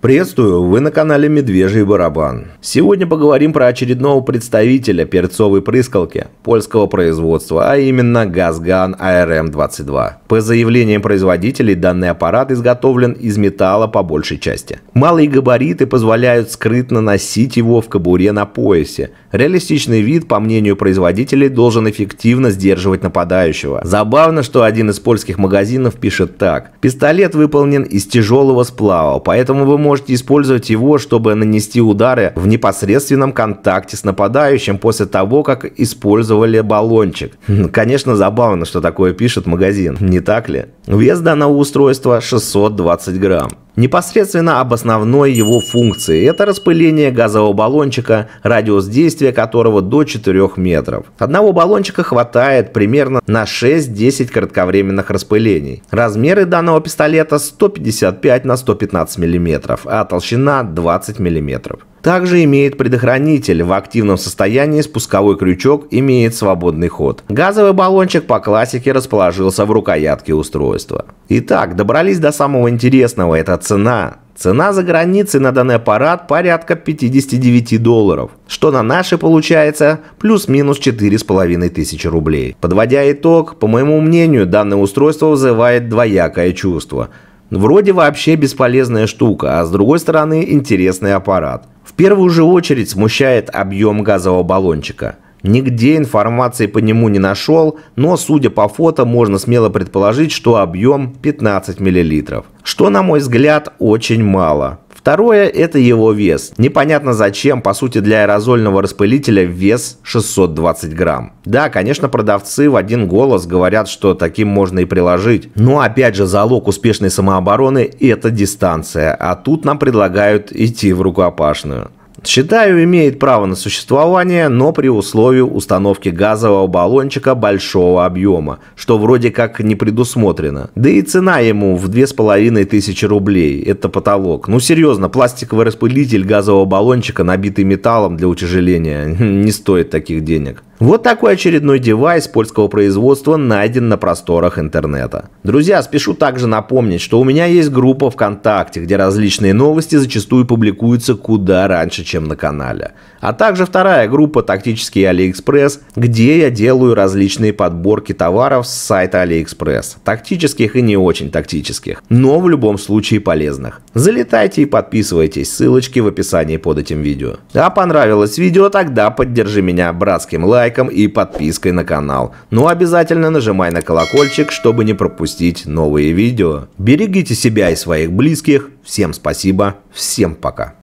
Приветствую, вы на канале Медвежий Барабан. Сегодня поговорим про очередного представителя перцовой прыскалки польского производства, а именно Газган АРМ-22. По заявлениям производителей, данный аппарат изготовлен из металла по большей части. Малые габариты позволяют скрытно носить его в кобуре на поясе. Реалистичный вид, по мнению производителей, должен эффективно сдерживать нападающего. Забавно, что один из польских магазинов пишет так. Пистолет выполнен из тяжелого сплава, поэтому вы можете можете использовать его, чтобы нанести удары в непосредственном контакте с нападающим после того, как использовали баллончик. Хм, конечно, забавно, что такое пишет магазин, не так ли? Вес данного устройства 620 грамм непосредственно об основной его функции. Это распыление газового баллончика, радиус действия которого до 4 метров. Одного баллончика хватает примерно на 6-10 кратковременных распылений. Размеры данного пистолета 155 на 115 мм, а толщина 20 мм. Также имеет предохранитель. В активном состоянии спусковой крючок имеет свободный ход. Газовый баллончик по классике расположился в рукоятке устройства. Итак, добрались до самого интересного. Это цена. Цена за границей на данный аппарат порядка 59 долларов, что на наши получается плюс-минус 4,5 тысячи рублей. Подводя итог, по моему мнению, данное устройство вызывает двоякое чувство. Вроде вообще бесполезная штука, а с другой стороны интересный аппарат. В первую же очередь смущает объем газового баллончика. Нигде информации по нему не нашел, но судя по фото можно смело предположить, что объем 15 мл, что на мой взгляд очень мало. Второе – это его вес. Непонятно зачем, по сути для аэрозольного распылителя вес 620 грамм. Да, конечно, продавцы в один голос говорят, что таким можно и приложить. Но опять же, залог успешной самообороны – это дистанция, а тут нам предлагают идти в рукопашную считаю, имеет право на существование, но при условии установки газового баллончика большого объема, что вроде как не предусмотрено. Да и цена ему в 2500 рублей, это потолок. Ну серьезно, пластиковый распылитель газового баллончика, набитый металлом для утяжеления, не стоит таких денег. Вот такой очередной девайс польского производства найден на просторах интернета. Друзья, спешу также напомнить, что у меня есть группа ВКонтакте, где различные новости зачастую публикуются куда раньше, чем на канале. А также вторая группа «Тактический Алиэкспресс», где я делаю различные подборки товаров с сайта Алиэкспресс. Тактических и не очень тактических, но в любом случае полезных. Залетайте и подписывайтесь, ссылочки в описании под этим видео. А понравилось видео, тогда поддержи меня братским лайком лайком и подпиской на канал. Ну обязательно нажимай на колокольчик, чтобы не пропустить новые видео. Берегите себя и своих близких. Всем спасибо, всем пока.